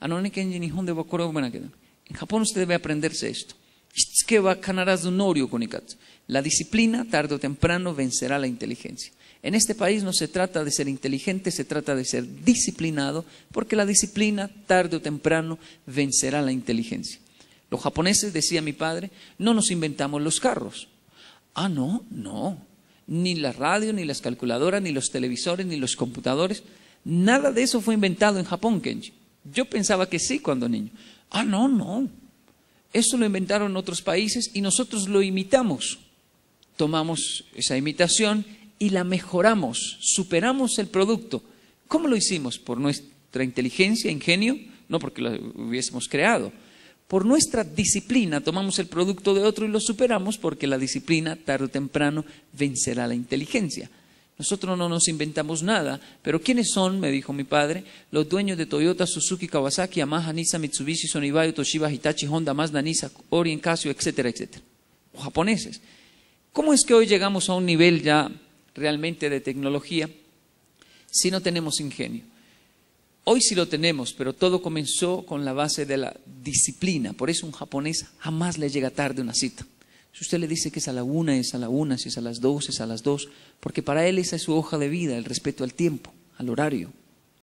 En Japón usted debe aprenderse esto. La disciplina tarde o temprano vencerá la inteligencia. En este país no se trata de ser inteligente, se trata de ser disciplinado, porque la disciplina tarde o temprano vencerá la inteligencia. Los japoneses, decía mi padre, no nos inventamos los carros. Ah, no, no. Ni la radio, ni las calculadoras, ni los televisores, ni los computadores. Nada de eso fue inventado en Japón, Kenji. Yo pensaba que sí cuando niño. Ah, no, no. Eso lo inventaron otros países y nosotros lo imitamos. Tomamos esa imitación y la mejoramos, superamos el producto. ¿Cómo lo hicimos? ¿Por nuestra inteligencia, ingenio? No porque lo hubiésemos creado. Por nuestra disciplina tomamos el producto de otro y lo superamos porque la disciplina tarde o temprano vencerá la inteligencia. Nosotros no nos inventamos nada, pero ¿quiénes son? Me dijo mi padre, los dueños de Toyota, Suzuki, Kawasaki, Yamaha, Nissan, Mitsubishi, Sony Toshiba, Hitachi, Honda, Mazda, Nissan, Orient, Casio, etcétera, etcétera. O japoneses. ¿Cómo es que hoy llegamos a un nivel ya realmente de tecnología si no tenemos ingenio? Hoy sí lo tenemos, pero todo comenzó con la base de la disciplina. Por eso un japonés jamás le llega tarde una cita. Si usted le dice que es a la una, es a la una, si es a las dos, es a las dos, porque para él esa es su hoja de vida, el respeto al tiempo, al horario.